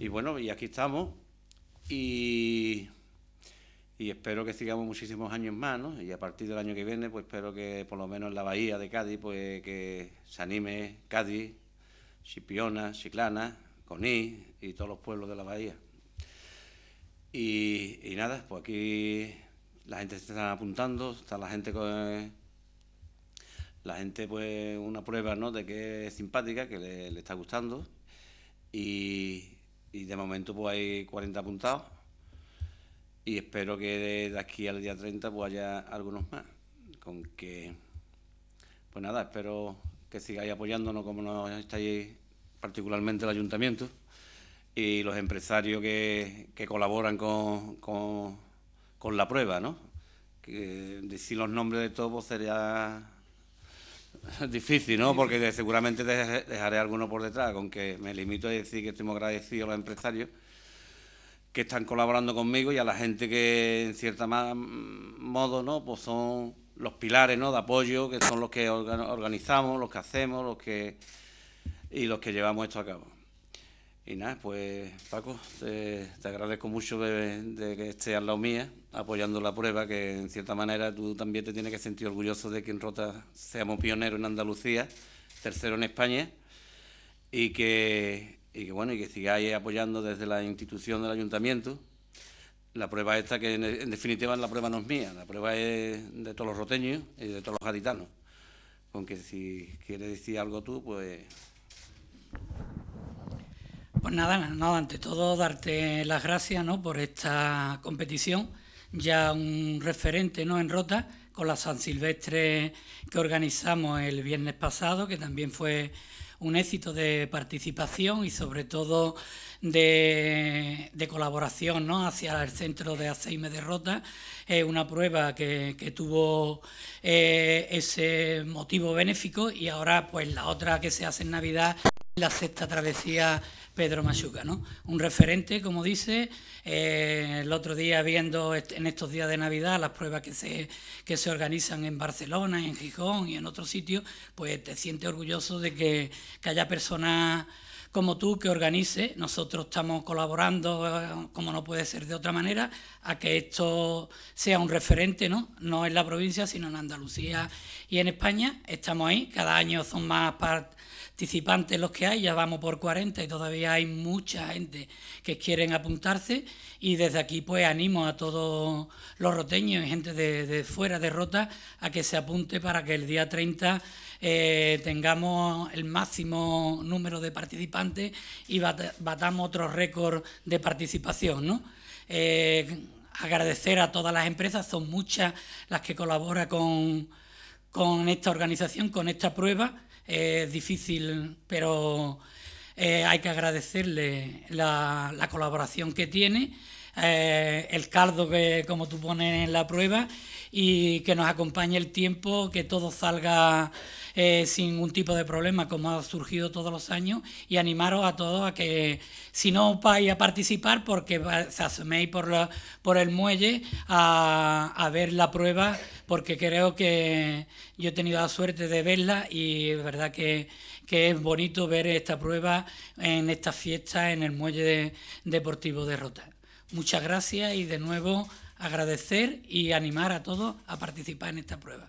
Y bueno, y aquí estamos y, espero que sigamos muchísimos años más, ¿no? Y a partir del año que viene, pues espero que por lo menos en la bahía de Cádiz, pues que se anime Cádiz, Chipiona, Chiclana, Coní y todos los pueblos de la bahía. Y, nada, pues aquí la gente se está apuntando, está la gente con la gente pues una prueba ¿no? de que es simpática, que le, le está gustando y, de momento pues hay 40 apuntados y espero que de aquí al día 30 pues haya algunos más. Con que, pues nada, espero que sigáis apoyándonos como nos estáis, particularmente el ayuntamiento y los empresarios que, colaboran con, la prueba, ¿no? decir los nombres de todos pues, sería Difícil, ¿no? Porque seguramente dejaré alguno por detrás, con que me limito a decir que estoy muy agradecido a los empresarios que están colaborando conmigo y a la gente que en cierta modo, ¿no? Pues son los pilares, ¿no? De apoyo, que son los que organizamos, los que hacemos, los que y los que llevamos esto a cabo. Y nada, pues Paco, te, agradezco mucho de, que estés al lado mía, apoyando la prueba, que en cierta manera tú también te tienes que sentir orgulloso de que en Rota seamos pioneros en Andalucía, tercero en España, y que, que bueno, y que sigáis apoyando desde la institución del ayuntamiento. La prueba esta que en, en definitiva la prueba no es mía, la prueba es de todos los roteños y de todos los gaditanos. Con que si quieres decir algo tú, pues pues nada, nada, ante todo darte las gracias ¿no? por esta competición, ya un referente ¿no? en Rota, con la San Silvestre que organizamos el viernes pasado, que también fue un éxito de participación y sobre todo de, colaboración ¿no? hacia el centro de Aceime de Rota, una prueba que, tuvo eh, ese motivo benéfico y ahora pues la otra que se hace en Navidad la sexta travesía Pedro Machuca, ¿no? Un referente, como dice, eh, el otro día viendo en estos días de Navidad las pruebas que se, que se organizan en Barcelona, en Gijón y en otros sitios, pues te sientes orgulloso de que, que haya personas como tú que organice. Nosotros estamos colaborando, eh, como no puede ser de otra manera, a que esto sea un referente, ¿no? No en la provincia, sino en Andalucía y en España. Estamos ahí, cada año son más, participantes los que hay, ya vamos por 40 y todavía hay mucha gente que quieren apuntarse y desde aquí pues animo a todos los roteños y gente de, fuera de Rota a que se apunte para que el día 30 eh, tengamos el máximo número de participantes y batamos otro récord de participación, eh, agradecer a todas las empresas, son muchas las que colaboran con, con esta organización, con esta prueba es difícil, pero eh, hay que agradecerle la, colaboración que tiene, eh, el caldo que como tú pones en la prueba y que nos acompañe el tiempo, que todo salga eh, sin ningún tipo de problema, como ha surgido todos los años, y animaros a todos a que, si no vais a participar, porque se asoméis por, la, por el muelle a, ver la prueba, porque creo que yo he tenido la suerte de verla y es verdad que que es bonito ver esta prueba en esta fiesta en el muelle deportivo de Rota. Muchas gracias y de nuevo agradecer y animar a todos a participar en esta prueba.